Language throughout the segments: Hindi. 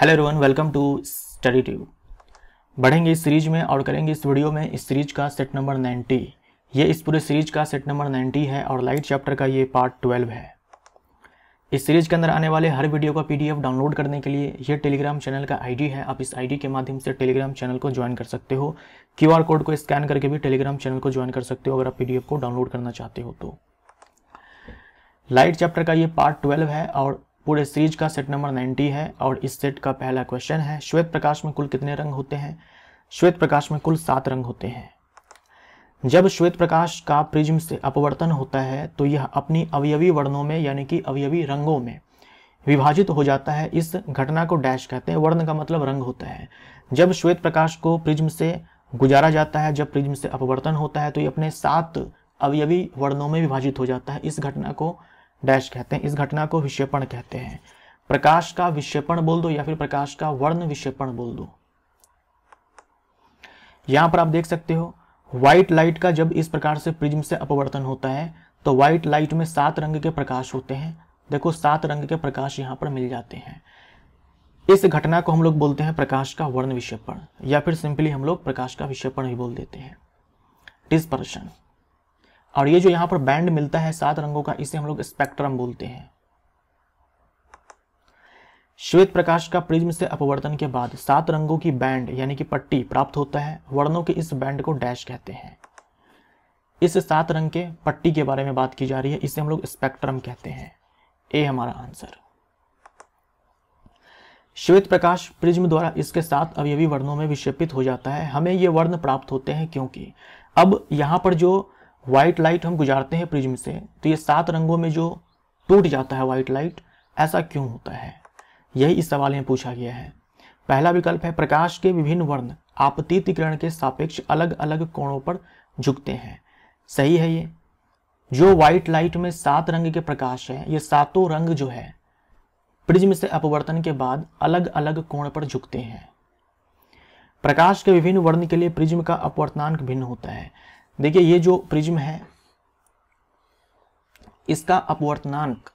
hello everyone welcome to study tube बढ़ेंगे इस सीरीज में और करेंगे इस वीडियो में इस सीरीज का सेट नंबर 90 ये इस पूरे सीरीज का सेट नंबर 90 है और लाइट चैप्टर का ये पार्ट 12 है इस सीरीज के अंदर आने वाले हर वीडियो का पीडीएफ डाउनलोड करने के लिए ये टेलीग्राम चैनल का आईडी है आप इस आईडी के माध्यम से टेलीग्राम चैनल को ज्वाइन कर सकते हो क्यूआर कोड को स्कैन करके भी टेलीग्राम चैनल को ज्वाइन कर सकते हो अगर आप पीडीएफ को डाउनलोड करना चाहते हो तो लाइट चैप्टर का ये पार्ट ट्वेल्व है और पूरे सीरीज का सेट नंबर 90 है और इस सेट का पहला क्वेश्चन है श्वेत प्रकाश में कुल कितने रंग होते हैं श्वेत प्रकाश में कुल सात रंग होते हैं जब श्वेत प्रकाश का प्रिज्म से अपवर्तन होता है तो यह अपनी अवयवी वर्णों में यानी कि अवयवी रंगों में विभाजित हो जाता है इस घटना को डैश कहते हैं वर्ण का मतलब रंग होता है जब श्वेत प्रकाश को प्रिज्म से गुजारा जाता है जब प्रिज्म से अपवर्तन होता है तो यह अपने सात अवयवी वर्णों में विभाजित हो जाता है इस घटना को डैश कहते हैं इस घटना को विक्षेपण कहते हैं प्रकाश का विक्षेपण बोल दो या फिर प्रकाश का वर्ण विक्षेपण बोल दो यहां पर आप देख सकते हो व्हाइट लाइट का जब इस प्रकार से प्रिज्म से अपवर्तन होता है तो व्हाइट लाइट में सात रंग के प्रकाश होते हैं देखो सात रंग के प्रकाश यहां पर मिल जाते हैं इस घटना को हम लोग बोलते हैं प्रकाश का वर्ण विक्षेपण या फिर सिंपली हम लोग प्रकाश का विक्षेपण भी बोल देते हैं डिस्पर्शन और ये जो यहाँ पर बैंड मिलता है सात रंगों का इसे हम लोग स्पेक्ट्रम बोलते हैं श्वेत प्रकाश का प्रिज्म से अपवर्तन के बाद सात रंगों की बैंड यानी कि पट्टी प्राप्त होता है वर्णों के इस बैंड को डैश कहते हैं इस सात रंग के पट्टी के बारे में बात की जा रही है इसे हम लोग स्पेक्ट्रम कहते हैं ए हमारा आंसर श्वेत प्रकाश प्रिज्म द्वारा इसके साथ अवयवी वर्णों में विक्षेपित हो जाता है हमें ये वर्ण प्राप्त होते हैं क्योंकि अब यहां पर जो व्हाइट लाइट हम गुजारते हैं प्रिज्म से तो ये सात रंगों में जो टूट जाता है व्हाइट लाइट ऐसा क्यों होता है यही इस सवाल में पूछा गया है पहला विकल्प है प्रकाश के विभिन्न वर्ण आपतित किरण के सापेक्ष अलग अलग कोणों पर झुकते हैं सही है ये जो व्हाइट लाइट में सात रंग के प्रकाश है ये सातों रंग जो है प्रिज्म से अपवर्तन के बाद अलग अलग कोण पर झुकते हैं प्रकाश के विभिन्न वर्ण के लिए प्रिज्म का अपवर्तनांक भिन्न होता है देखिए ये जो प्रिज्म है इसका अपवर्तनांक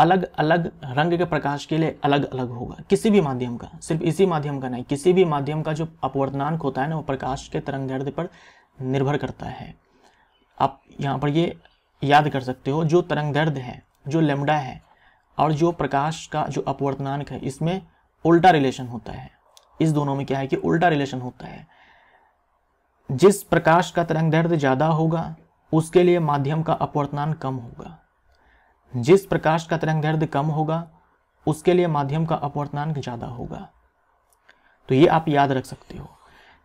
अलग अलग रंग के प्रकाश के लिए अलग अलग होगा किसी भी माध्यम का सिर्फ इसी माध्यम का नहीं किसी भी माध्यम का जो अपवर्तनांक होता है ना वो प्रकाश के तरंग दर्द पर निर्भर करता है आप यहाँ पर ये याद कर सकते हो जो तरंग दर्द है जो लेमडा है और जो प्रकाश का जो अपवर्तनांक है इसमें उल्टा रिलेशन होता है इस दोनों में क्या है कि उल्टा रिलेशन होता है जिस प्रकाश का तरंग दर्द ज़्यादा होगा उसके लिए माध्यम का अपवर्तनांक कम होगा जिस प्रकाश का तरंग दर्द कम होगा उसके लिए माध्यम का अपवर्तनांक ज़्यादा होगा तो ये आप याद रख सकते हो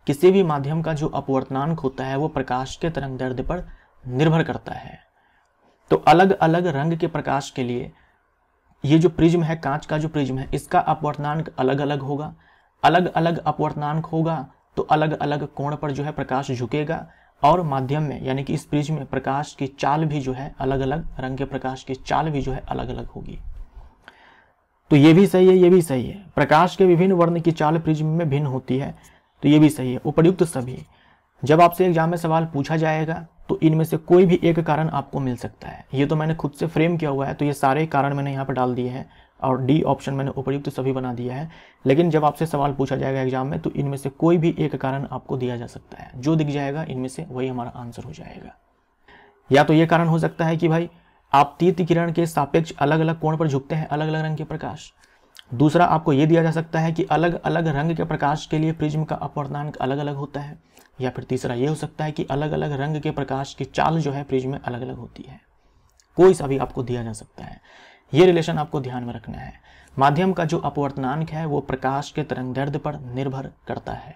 किसी भी माध्यम का जो अपवर्तनांक होता है वो प्रकाश के तरंग दर्द पर निर्भर करता है तो अलग अलग रंग के प्रकाश के लिए ये जो प्रिज्म है कांच का जो प्रिज्म है इसका अपवर्तनांक अलग अलग होगा अलग अलग अपवर्तनांक होगा तो अलग अलग कोण पर जो है प्रकाश झुकेगा और माध्यम में यानी कि इस प्रिज में प्रकाश की चाल भी जो है अलग अलग रंग के प्रकाश की चाल भी जो है अलग अलग होगी तो ये भी सही है ये भी सही है प्रकाश के विभिन्न वर्ण की चाल प्रिज्म में भिन्न होती है तो ये भी सही है उपयुक्त सभी जब आपसे एग्जाम में सवाल पूछा जाएगा तो इनमें से कोई भी एक कारण आपको मिल सकता है ये तो मैंने खुद से फ्रेम किया हुआ है तो ये सारे कारण मैंने यहाँ पर डाल दिए हैं और डी ऑप्शन मैंने उपयुक्त सभी बना दिया है लेकिन जब आपसे सवाल पूछा जाएगा एग्जाम में तो इनमें से कोई भी एक कारण आपको दिया जा सकता है जो दिख जाएगा इनमें से वही हमारा आंसर हो जाएगा या तो ये कारण हो सकता है कि भाई आप तीर्थ किरण के सापेक्ष अलग अलग कोण पर झुकते हैं अलग अलग रंग के प्रकाश दूसरा आपको ये दिया जा सकता है कि अलग अलग रंग के प्रकाश के लिए प्रिज्म का अपवर्तनांक अलग अलग होता है या फिर तीसरा ये हो सकता है कि अलग अलग रंग के प्रकाश की चाल जो है प्रिज्म में अलग अलग होती है कोई सा भी आपको दिया जा सकता है ये रिलेशन आपको ध्यान में रखना है माध्यम का जो अपवर्तनांक है वो प्रकाश के तरंग दर्द पर निर्भर करता है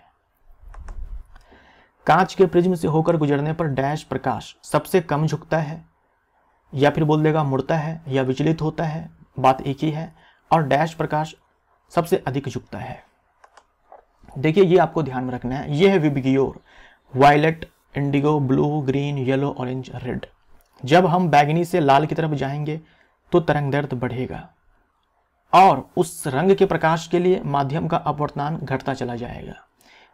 कांच के प्रिज्म से होकर गुजरने पर डैश प्रकाश सबसे कम झुकता है या फिर बोल देगा मुड़ता है या विचलित होता है बात एक ही है और डैश प्रकाश सबसे अधिक झुकता है देखिए ये आपको ध्यान में रखना है ये है VIBGYOR violet indigo blue green yellow orange red जब हम बैगनी से लाल की तरफ जाएंगे तो तरंग दर्द बढ़ेगा और उस रंग के प्रकाश के लिए माध्यम का अपवर्तनान घटता चला जाएगा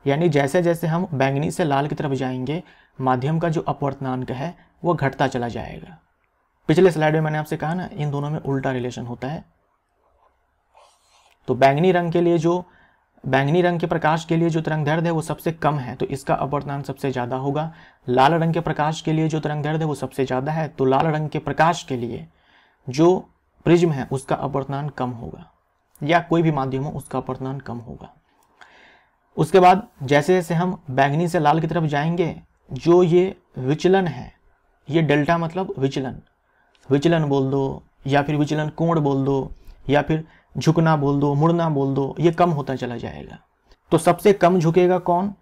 यानी जैसे जैसे हम बैंगनी से लाल की तरफ जाएंगे माध्यम का जो अपवर्तनांक है वो घटता चला जाएगा पिछले स्लाइड में मैंने आपसे कहा ना इन दोनों में उल्टा रिलेशन होता है तो बैंगनी रंग के लिए जो बैंगनी रंग के प्रकाश के लिए जो तरंग दर्द है वो सबसे कम है तो इसका अपवर्तनांक सबसे ज़्यादा होगा लाल रंग के प्रकाश के लिए जो तरंग दर्द है वो सबसे ज़्यादा है तो लाल रंग के प्रकाश के लिए जो प्रिज्म है उसका अपर्तनान कम होगा या कोई भी माध्यम हो उसका अपर्तनान कम होगा उसके बाद जैसे जैसे हम बैंगनी से लाल की तरफ जाएंगे जो ये विचलन है ये डेल्टा मतलब विचलन विचलन बोल दो या फिर विचलन कोण बोल दो या फिर झुकना बोल दो मुड़ना बोल दो ये कम होता चला जाएगा तो सबसे कम झुकेगा कौन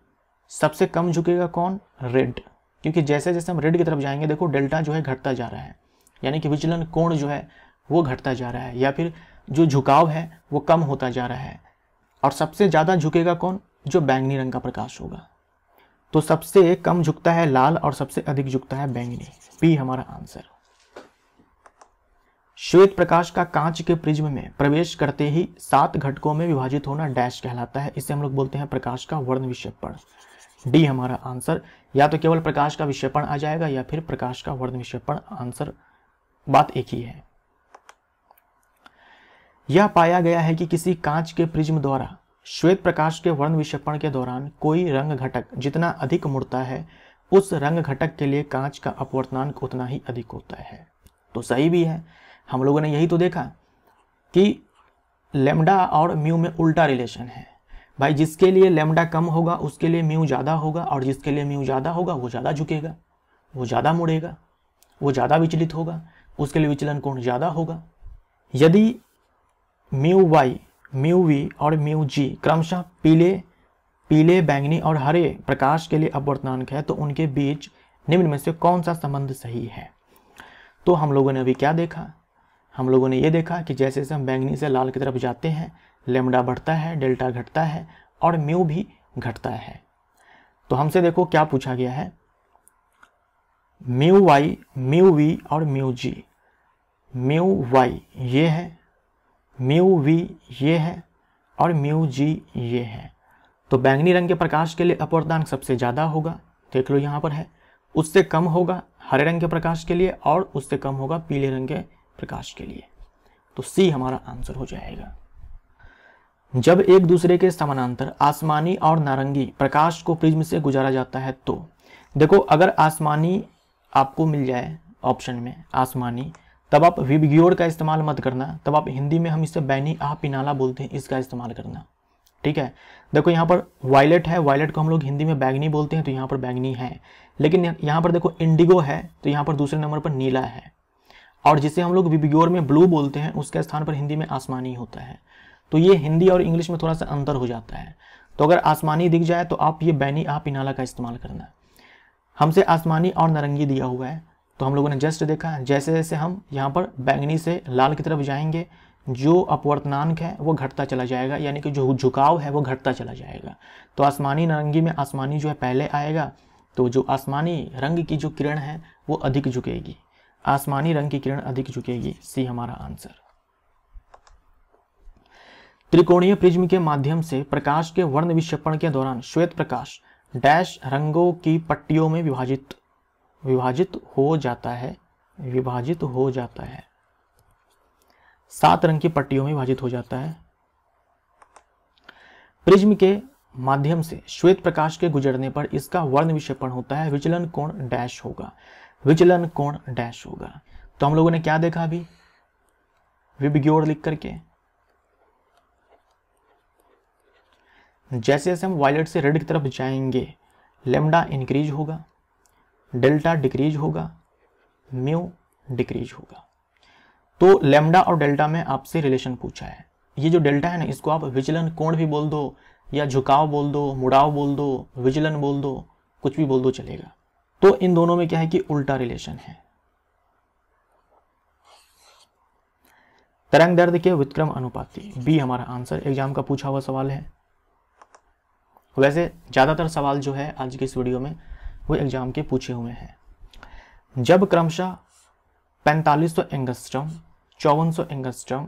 सबसे कम झुकेगा कौन रेड क्योंकि जैसे जैसे हम रेड की तरफ जाएंगे देखो डेल्टा जो है घटता जा रहा है यानी कि विचलन कोण जो है वो घटता जा रहा है या फिर जो झुकाव है वो कम होता जा रहा है और सबसे ज़्यादा झुकेगा कौन जो बैंगनी रंग का प्रकाश होगा तो सबसे कम झुकता है लाल और सबसे अधिक झुकता है बैंगनी पी हमारा आंसर श्वेत प्रकाश का कांच के प्रिज्म में प्रवेश करते ही सात घटकों में विभाजित होना डैश कहलाता है इसे हम लोग बोलते हैं प्रकाश का वर्ण विक्षेपण डी हमारा आंसर या तो केवल प्रकाश का विक्षेपण आ जाएगा या फिर प्रकाश का वर्ण विक्षेपण आंसर बात एक ही है यह पाया गया है कि किसी कांच के प्रिज्म द्वारा श्वेत प्रकाश के वर्ण विक्षेपण के दौरान कोई रंग घटक जितना अधिक मुड़ता है उस रंग घटक के लिए कांच का अपवर्तनांक उतना ही अधिक होता है तो सही भी है हम लोगों ने यही तो देखा कि लेमडा और म्यू में उल्टा रिलेशन है भाई जिसके लिए लेमडा कम होगा उसके लिए म्यू ज़्यादा होगा और जिसके लिए म्यू ज़्यादा होगा वो ज़्यादा झुकेगा वो ज़्यादा मुड़ेगा वो ज़्यादा विचलित होगा उसके लिए विचलन कोण ज़्यादा होगा यदि म्यू वाई म्यू वी और म्यू जी क्रमशः पीले पीले बैंगनी और हरे प्रकाश के लिए अपवर्तनांक है तो उनके बीच निम्न में से कौन सा संबंध सही है तो हम लोगों ने अभी क्या देखा हम लोगों ने ये देखा कि जैसे जैसे हम बैंगनी से लाल की तरफ जाते हैं लेमडा बढ़ता है डेल्टा घटता है और म्यू भी घटता है तो हमसे देखो क्या पूछा गया है म्यू वाई म्यू वी और म्यू जी म्यू वाई ये है म्यू वी ये है और म्यू जी ये है तो बैंगनी रंग के प्रकाश के लिए अपवर्तनांक सबसे ज़्यादा होगा देख लो यहाँ पर है उससे कम होगा हरे रंग के प्रकाश के लिए और उससे कम होगा पीले रंग के प्रकाश के लिए तो सी हमारा आंसर हो जाएगा जब एक दूसरे के समानांतर आसमानी और नारंगी प्रकाश को प्रिज्म से गुजारा जाता है तो देखो अगर आसमानी आपको मिल जाए ऑप्शन में आसमानी तब आप विबग्योर का इस्तेमाल मत करना तब आप हिंदी में हम इसे बैनी आ पिनाला बोलते हैं इसका इस्तेमाल करना ठीक है देखो यहाँ पर वायलेट है वायलेट को हम लोग हिंदी में बैगनी बोलते हैं तो यहाँ पर बैगनी है लेकिन यहाँ पर देखो इंडिगो है तो यहाँ पर दूसरे नंबर पर नीला है और जिसे हम लोग विबग्योर में ब्लू बोलते हैं उसके स्थान पर हिंदी में आसमानी होता है तो ये हिंदी और इंग्लिश में थोड़ा सा अंतर हो जाता है तो अगर आसमानी दिख जाए तो आप ये बैनी आ पिनाला का इस्तेमाल करना हमसे आसमानी और नारंगी दिया हुआ है तो हम लोगों ने जस्ट देखा जैसे जैसे हम यहाँ पर बैंगनी से लाल की तरफ जाएंगे जो अपवर्तनांक है वो घटता चला जाएगा यानी कि जो झुकाव है वो घटता चला जाएगा तो आसमानी नारंगी में आसमानी जो है पहले आएगा तो जो आसमानी रंग की जो किरण है वो अधिक झुकेगी आसमानी रंग की किरण अधिक झुकेगी सी हमारा आंसर त्रिकोणीय प्रिज्म के माध्यम से प्रकाश के वर्ण विक्षेपण के दौरान श्वेत प्रकाश डैश रंगों की पट्टियों में विभाजित विभाजित हो जाता है विभाजित हो जाता है सात रंग की पट्टियों में विभाजित हो जाता है प्रिज्म के माध्यम से श्वेत प्रकाश के गुजरने पर इसका वर्ण विक्षेपण होता है विचलन कोण डैश होगा विचलन कोण डैश होगा तो हम लोगों ने क्या देखा अभी विबग्योर लिख करके जैसे जैसे हम वायलेट से रेड की तरफ जाएंगे लेमडा इंक्रीज होगा डेल्टा डिक्रीज होगा म्यू डिक्रीज होगा तो लेमडा और डेल्टा में आपसे रिलेशन पूछा है ये जो डेल्टा है ना इसको आप विचलन कोण भी बोल दो या झुकाव बोल दो मुड़ाव बोल दो विचलन बोल दो कुछ भी बोल दो चलेगा तो इन दोनों में क्या है कि उल्टा रिलेशन है तरंग दर्द के विक्रम अनुपाति बी हमारा आंसर एग्जाम का पूछा हुआ सवाल है वैसे ज़्यादातर सवाल जो है आज के इस वीडियो में वो एग्ज़ाम के पूछे हुए हैं जब क्रमशः पैंतालीस सौ एंगस्ट्रम चौवन सौ एंगस्ट्रम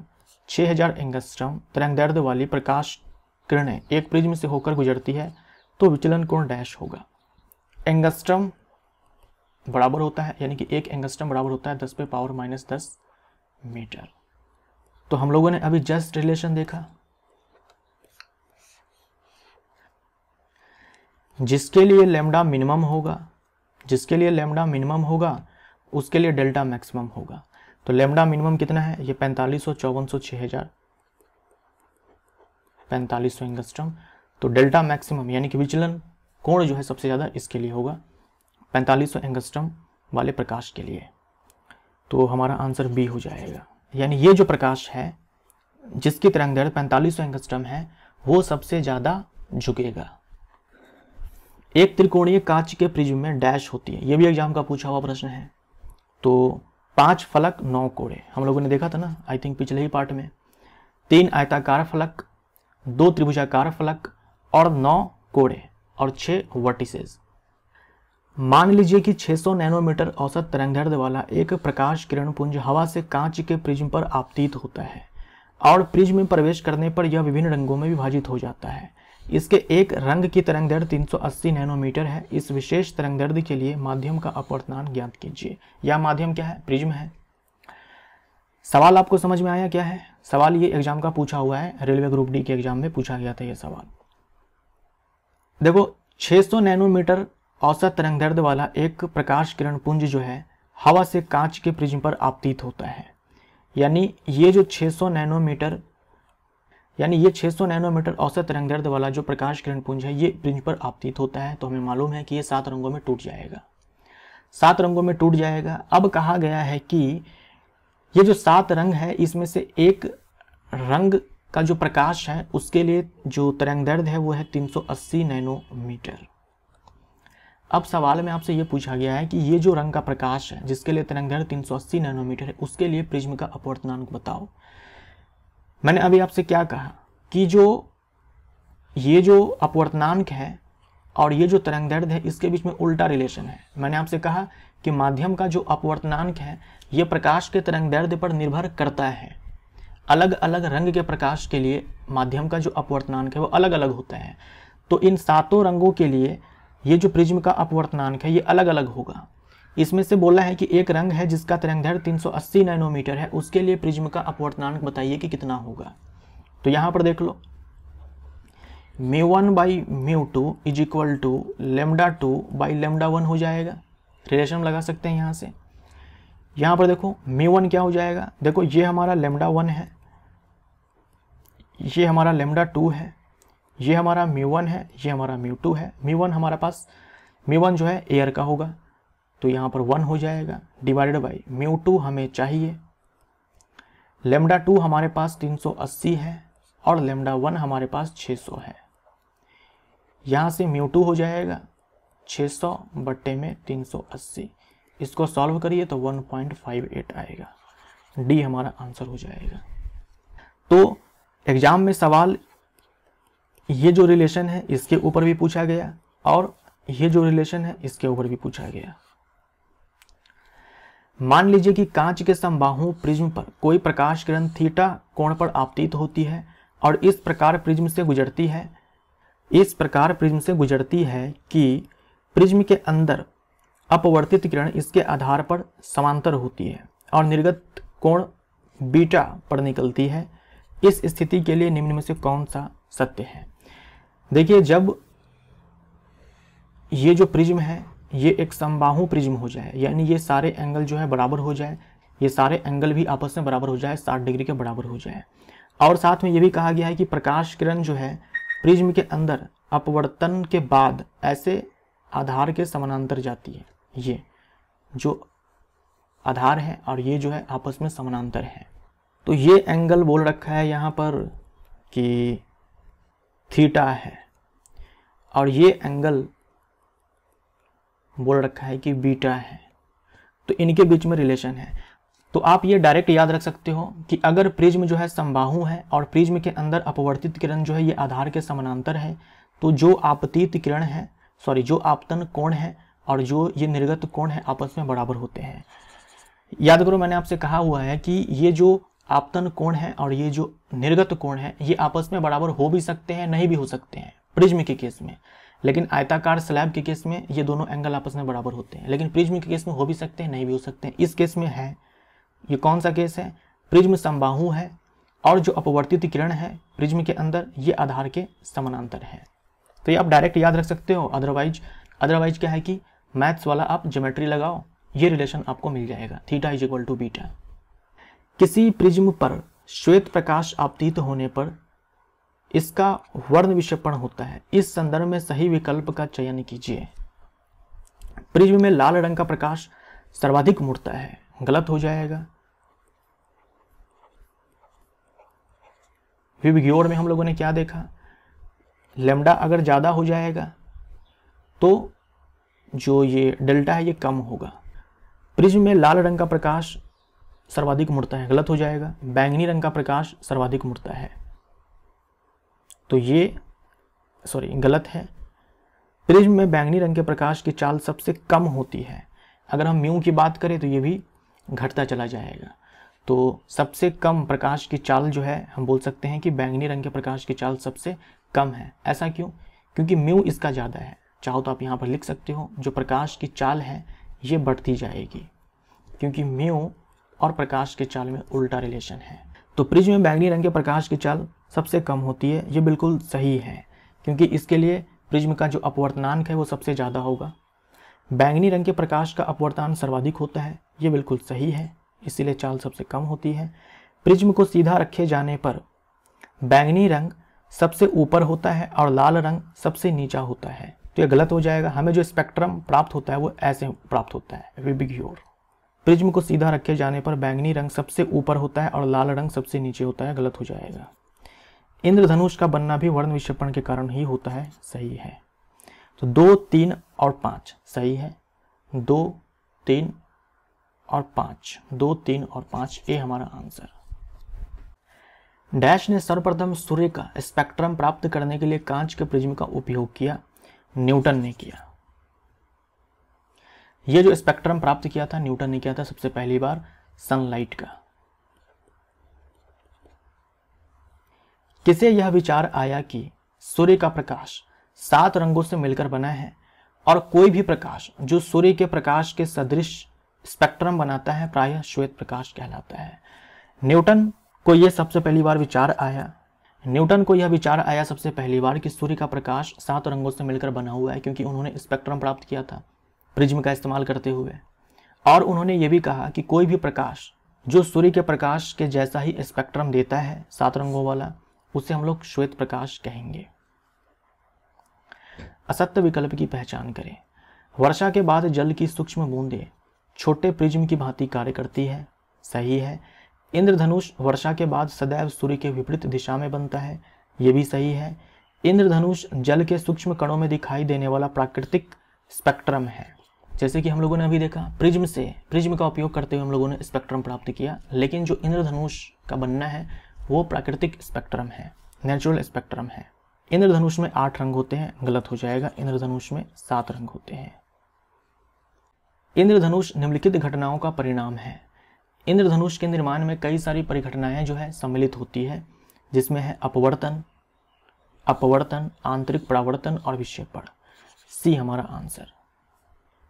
छः हज़ार एंगस्ट्रम दर्द वाली प्रकाश किरणें एक प्रिज्म से होकर गुजरती है तो विचलन कोण डैश होगा एंगस्ट्रम बराबर होता है यानी कि एक एंगस्ट्रम बराबर होता है दस पे पावर माइनस दस मीटर तो हम लोगों ने अभी जस्ट रिलेशन देखा जिसके लिए लेमडा मिनिमम होगा जिसके लिए लेमडा मिनिमम होगा उसके लिए डेल्टा मैक्सिमम होगा तो लेमडा मिनिमम कितना है ये पैंतालीस सौ चौवन सौ छः हज़ार पैंतालीस सौ इंगस्टम तो डेल्टा मैक्सिमम यानी कि विचलन कोण जो है सबसे ज़्यादा इसके लिए होगा पैंतालीस सौ एंगस्टम वाले प्रकाश के लिए तो हमारा आंसर बी हो जाएगा यानी ये जो प्रकाश है जिसकी तरंग दर्द पैंतालीस सौ एंगस्टम है वो सबसे ज़्यादा झुकेगा एक त्रिकोणीय कांच के प्रिज्म में डैश होती है ये भी एग्जाम का पूछा हुआ प्रश्न है तो पांच फलक नौ कोड़े हम लोगों ने देखा था ना आई थिंक पिछले ही पार्ट में तीन आयताकार फलक दो त्रिभुजाकार फलक और नौ कोड़े और छह वर्टिसेस मान लीजिए कि 600 नैनोमीटर औसत तरंगदैर्ध्य वाला एक प्रकाश किरण पुंज हवा से कांच के प्रिज्म पर आपतीत होता है और प्रिज्म में प्रवेश करने पर यह विभिन्न रंगों में विभाजित हो जाता है इसके एक रंग की तरंग दर 380 नैनोमीटर है इस विशेष तरंग दर्द के लिए माध्यम का अपवर्तनांक ज्ञात कीजिए यह माध्यम क्या है प्रिज्म है सवाल आपको समझ में आया क्या है सवाल ये एग्जाम का पूछा हुआ है रेलवे ग्रुप डी के एग्जाम में पूछा गया था यह सवाल देखो 600 नैनोमीटर औसत तरंग दर्द वाला एक प्रकाश किरण पुंज जो है हवा से कांच के प्रिज्म पर आपतित होता है यानी ये जो 600 नैनोमीटर यानी ये 600 नैनोमीटर औसत दर्द वाला जो प्रकाश किरण पुंज है ये प्रिंज पर आपतीत होता है तो हमें मालूम है कि ये सात रंगों में टूट जाएगा सात रंगों में टूट जाएगा अब कहा गया है कि ये जो सात रंग है इसमें से एक रंग का जो प्रकाश है उसके लिए जो तरंग दर्द है वो है 380 नैनोमीटर अब सवाल में आपसे ये पूछा गया है कि ये जो रंग का प्रकाश है जिसके लिए तरंग दर्द 380 नैनोमीटर है उसके लिए प्रिज्म का अपवर्तनांक बताओ मैंने अभी आपसे क्या कहा कि जो ये जो अपवर्तनांक है और ये जो तरंग दर्द है इसके बीच में उल्टा रिलेशन है मैंने आपसे कहा कि माध्यम का जो अपवर्तनांक है ये प्रकाश के तरंग दर्द पर निर्भर करता है अलग अलग रंग के प्रकाश के लिए माध्यम का जो अपवर्तनांक है वो अलग अलग होता है तो इन सातों रंगों के लिए ये जो प्रिज्म का अपवर्तनांक है ये अलग अलग होगा इसमें से बोला है कि एक रंग है जिसका सौ 380 नैनोमीटर है उसके लिए प्रिज्म का अपवर्तनांक बताइए कि कितना होगा तो यहाँ पर देख लो mu one by mu two is equal to lambda two by lambda one हो जाएगा रिलेशन लगा सकते हैं यहाँ से यहाँ पर देखो म्यू वन क्या हो जाएगा देखो ये हमारा लेमडा वन है ये हमारा लेमडा टू है ये हमारा म्यू वन है ये हमारा म्यू टू है म्यू वन हमारे पास म्यू वन जो है एयर का होगा तो यहाँ पर वन हो जाएगा डिवाइडेड बाई म्यू टू हमें चाहिए लेमडा टू हमारे पास 380 है और लेमडा वन हमारे पास 600 है यहाँ से म्यू टू हो जाएगा 600 बट्टे में 380 इसको सॉल्व करिए तो 1.58 आएगा डी हमारा आंसर हो जाएगा तो एग्ज़ाम में सवाल ये जो रिलेशन है इसके ऊपर भी पूछा गया और ये जो रिलेशन है इसके ऊपर भी पूछा गया मान लीजिए कि कांच के समबाहु प्रिज्म पर कोई प्रकाश किरण थीटा कोण पर आपतित होती है और इस प्रकार प्रिज्म से गुजरती है इस प्रकार प्रिज्म से गुजरती है कि प्रिज्म के अंदर अपवर्तित किरण इसके आधार पर समांतर होती है और निर्गत कोण बीटा पर निकलती है इस स्थिति के लिए निम्न में से कौन सा सत्य है देखिए जब ये जो प्रिज्म है ये एक समबाहु प्रिज्म हो जाए यानी ये सारे एंगल जो है बराबर हो जाए ये सारे एंगल भी आपस में बराबर हो जाए साठ डिग्री के बराबर हो जाए और साथ में ये भी कहा गया है कि प्रकाश किरण जो है प्रिज्म के अंदर अपवर्तन के बाद ऐसे आधार के समानांतर जाती है ये जो आधार है और ये जो है आपस में समानांतर है तो ये एंगल बोल रखा है यहाँ पर कि थीटा है और ये एंगल बोल रखा है कि बीटा है तो इनके बीच में रिलेशन है तो आप ये डायरेक्ट याद रख सकते हो कि अगर प्रिज्म जो है संबाहु है और प्रिज्म के अंदर अपवर्तित किरण जो है ये आधार के समानांतर है तो जो आपतीत किरण है सॉरी जो आपतन कोण है और जो ये निर्गत कोण है आपस में बराबर होते हैं याद करो मैंने आपसे कहा हुआ है कि ये जो आपतन कोण है और ये जो निर्गत कोण है ये आपस में बराबर हो भी सकते हैं नहीं भी हो सकते हैं प्रिज्म के केस में लेकिन आयताकार स्लैब के केस में ये दोनों एंगल आपस में बराबर होते हैं लेकिन प्रिज्म के केस में हो भी सकते हैं नहीं भी हो सकते हैं इस केस में है ये कौन सा केस है प्रिज्म समबाहु है और जो अपवर्तित किरण है प्रिज्म के अंदर ये आधार के समानांतर है तो ये आप डायरेक्ट याद रख सकते हो अदरवाइज अदरवाइज क्या है कि मैथ्स वाला आप ज्योमेट्री लगाओ ये रिलेशन आपको मिल जाएगा theta is equal to beta किसी प्रिज्म पर श्वेत प्रकाश आपतीत होने पर इसका वर्ण विषेपण होता है इस संदर्भ में सही विकल्प का चयन कीजिए प्रिज्म में लाल रंग का प्रकाश सर्वाधिक मुड़ता है गलत हो जाएगा विविग्योर में हम लोगों ने क्या देखा लेमडा अगर ज़्यादा हो जाएगा तो जो ये डेल्टा है ये कम होगा प्रिज्म में लाल रंग का प्रकाश सर्वाधिक मुड़ता है गलत हो जाएगा बैंगनी रंग का प्रकाश सर्वाधिक मुड़ता है तो ये सॉरी गलत है प्रिज्म में बैंगनी रंग के प्रकाश की चाल सबसे कम होती है अगर हम म्यू की बात करें तो ये भी घटता चला जाएगा तो सबसे कम प्रकाश की चाल जो है हम बोल सकते हैं कि बैंगनी रंग के प्रकाश की चाल सबसे कम है ऐसा क्यों क्योंकि म्यू इसका ज़्यादा है चाहो तो आप यहाँ पर लिख सकते हो जो प्रकाश की चाल है ये बढ़ती जाएगी क्योंकि म्यू और प्रकाश के चाल में उल्टा रिलेशन है तो प्रिज्म में बैंगनी रंग के प्रकाश की चाल सबसे कम होती है ये बिल्कुल सही है क्योंकि इसके लिए प्रिज्म का जो अपवर्तनांक है वो सबसे ज़्यादा होगा बैंगनी रंग के प्रकाश का अपवर्तनांक सर्वाधिक होता है ये बिल्कुल सही है इसीलिए चाल सबसे कम होती है प्रिज्म को सीधा रखे जाने पर बैंगनी रंग सबसे ऊपर होता है और लाल रंग सबसे नीचा होता है तो ये गलत हो जाएगा हमें जो स्पेक्ट्रम प्राप्त होता है वो ऐसे प्राप्त होता है विबिग्योर प्रिज्म को सीधा रखे जाने पर बैंगनी रंग सबसे ऊपर होता है और लाल रंग सबसे नीचे होता है गलत हो जाएगा इंद्रधनुष का बनना भी वर्ण विक्षेपण के कारण ही होता है सही है तो दो तीन और पाँच सही है दो तीन और पाँच दो तीन और पाँच ये हमारा आंसर डैश ने सर्वप्रथम सूर्य का स्पेक्ट्रम प्राप्त करने के लिए कांच के प्रिज्म का उपयोग किया न्यूटन ने किया यह जो स्पेक्ट्रम प्राप्त किया था न्यूटन ने किया था सबसे पहली बार सनलाइट का किसे यह विचार आया कि सूर्य का प्रकाश सात रंगों से मिलकर बना है और कोई भी प्रकाश जो सूर्य के प्रकाश के सदृश स्पेक्ट्रम बनाता है प्रायः श्वेत प्रकाश कहलाता है न्यूटन को यह सबसे पहली बार विचार आया न्यूटन को यह विचार आया सबसे पहली बार कि सूर्य का प्रकाश सात रंगों से मिलकर बना हुआ है क्योंकि उन्होंने स्पेक्ट्रम प्राप्त किया था प्रिज्म का इस्तेमाल करते हुए और उन्होंने ये भी कहा कि कोई भी प्रकाश जो सूर्य के प्रकाश के जैसा ही स्पेक्ट्रम देता है सात रंगों वाला उसे हम लोग श्वेत प्रकाश कहेंगे असत्य विकल्प की पहचान करें वर्षा के बाद जल की सूक्ष्म बूंदें छोटे प्रिज्म की भांति कार्य करती है सही है इंद्रधनुष वर्षा के बाद सदैव सूर्य के विपरीत दिशा में बनता है ये भी सही है इंद्रधनुष जल के सूक्ष्म कणों में दिखाई देने वाला प्राकृतिक स्पेक्ट्रम है जैसे कि हम लोगों ने अभी देखा प्रिज्म से प्रिज्म का उपयोग करते हुए हम लोगों ने स्पेक्ट्रम प्राप्त किया लेकिन जो इंद्रधनुष का बनना है वो प्राकृतिक स्पेक्ट्रम है नेचुरल स्पेक्ट्रम है इंद्रधनुष में आठ रंग होते हैं गलत हो जाएगा इंद्रधनुष में सात रंग होते हैं इंद्रधनुष निम्नलिखित घटनाओं का परिणाम है इंद्रधनुष के निर्माण में कई सारी परिघटनाएं जो है सम्मिलित होती है जिसमें है अपवर्तन अपवर्तन आंतरिक प्रावर्तन और विक्षेपण सी हमारा आंसर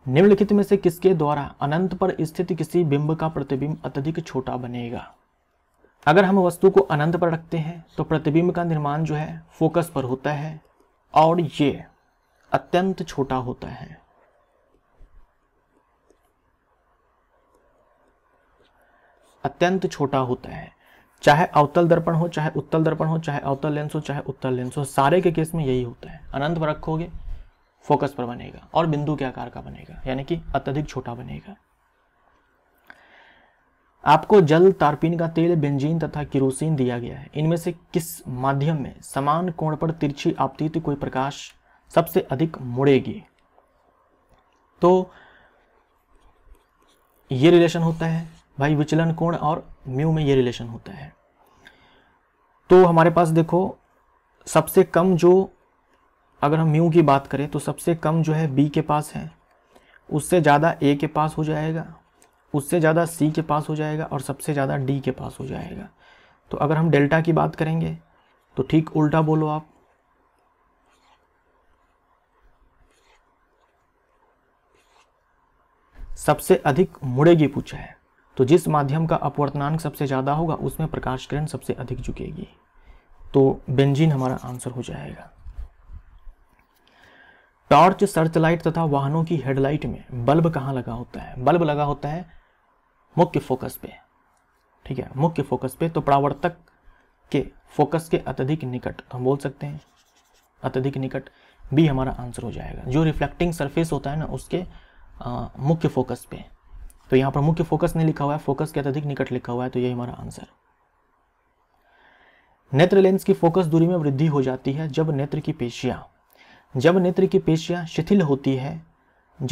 निम्नलिखित में से किसके द्वारा अनंत पर स्थित किसी बिंब का प्रतिबिंब अत्यधिक छोटा बनेगा अगर हम वस्तु को अनंत पर रखते हैं तो प्रतिबिंब का निर्माण जो है फोकस पर होता है और ये अत्यंत छोटा होता है अत्यंत छोटा होता है चाहे अवतल दर्पण हो चाहे उत्तल दर्पण हो चाहे अवतल लेंस हो चाहे उत्तल लेंस हो सारे के केस में यही होता है अनंत पर रखोगे फोकस पर बनेगा और बिंदु के आकार का बनेगा यानी कि अत्यधिक छोटा बनेगा आपको जल तारपीन का तेल बेंजीन तथा किरोसिन दिया गया है इनमें से किस माध्यम में समान कोण पर तिरछी आपतित कोई प्रकाश सबसे अधिक मुड़ेगी तो ये रिलेशन होता है भाई विचलन कोण और म्यू में ये रिलेशन होता है तो हमारे पास देखो सबसे कम जो अगर हम म्यू की बात करें तो सबसे कम जो है बी के पास है उससे ज़्यादा ए के पास हो जाएगा उससे ज़्यादा सी के पास हो जाएगा और सबसे ज़्यादा डी के पास हो जाएगा तो अगर हम डेल्टा की बात करेंगे तो ठीक उल्टा बोलो आप सबसे अधिक मुड़ेगी पूछा है तो जिस माध्यम का अपवर्तनांक सबसे ज़्यादा होगा उसमें प्रकाश किरण सबसे अधिक झुकेगी तो बेंजीन हमारा आंसर हो जाएगा टॉर्च सर्चलाइट तथा वाहनों की हेडलाइट में बल्ब कहाँ लगा होता है बल्ब लगा होता है मुख्य फोकस पे ठीक है मुख्य फोकस पे तो प्रावर्तक के फोकस के अत्यधिक निकट तो हम बोल सकते हैं अत्यधिक निकट भी हमारा आंसर हो जाएगा जो रिफ्लेक्टिंग सरफेस होता है ना उसके आ, मुख्य फोकस पे तो यहाँ पर मुख्य फोकस नहीं लिखा हुआ है फोकस के अत्यधिक निकट लिखा हुआ है तो यही हमारा आंसर नेत्र लेंस की फोकस दूरी में वृद्धि हो जाती है जब नेत्र की पेशिया जब नेत्र की पेशिया शिथिल होती है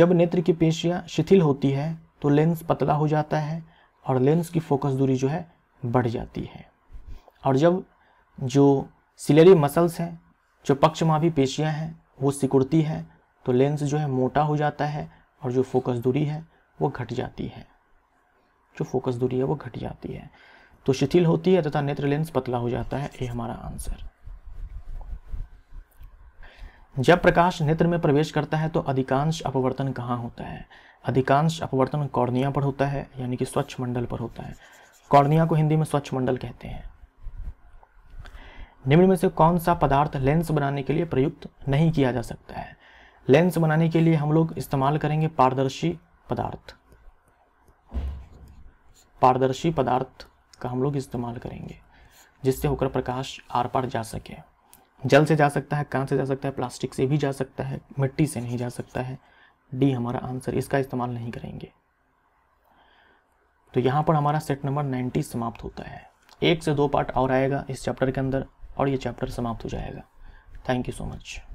जब नेत्र की पेशिया शिथिल होती है तो लेंस पतला हो जाता है और लेंस की फोकस दूरी जो है बढ़ जाती है और जब जो सिलेरी मसल्स हैं जो पक्षमाभी पेशियां हैं वो सिकुड़ती हैं तो लेंस जो है मोटा हो जाता है और जो फोकस दूरी है वो घट जाती है जो फोकस दूरी है वो घट जाती है तो शिथिल होती है तथा नेत्र लेंस पतला हो जाता है ये हमारा आंसर जब प्रकाश नेत्र में प्रवेश करता है तो अधिकांश अपवर्तन कहाँ होता है अधिकांश अपवर्तन कॉर्निया पर होता है यानी कि स्वच्छ मंडल पर होता है कॉर्निया को हिंदी में स्वच्छ मंडल कहते हैं निम्न में से कौन सा पदार्थ लेंस बनाने के लिए प्रयुक्त नहीं किया जा सकता है लेंस बनाने के लिए हम लोग इस्तेमाल करेंगे पारदर्शी पदार्थ पारदर्शी पदार्थ का हम लोग इस्तेमाल करेंगे जिससे होकर प्रकाश आर पार जा सके जल से जा सकता है कहां से जा सकता है प्लास्टिक से भी जा सकता है मिट्टी से नहीं जा सकता है डी हमारा आंसर इसका इस्तेमाल नहीं करेंगे तो यहाँ पर हमारा सेट नंबर नाइन्टी समाप्त होता है एक से दो पार्ट और आएगा इस चैप्टर के अंदर और ये चैप्टर समाप्त हो जाएगा थैंक यू सो मच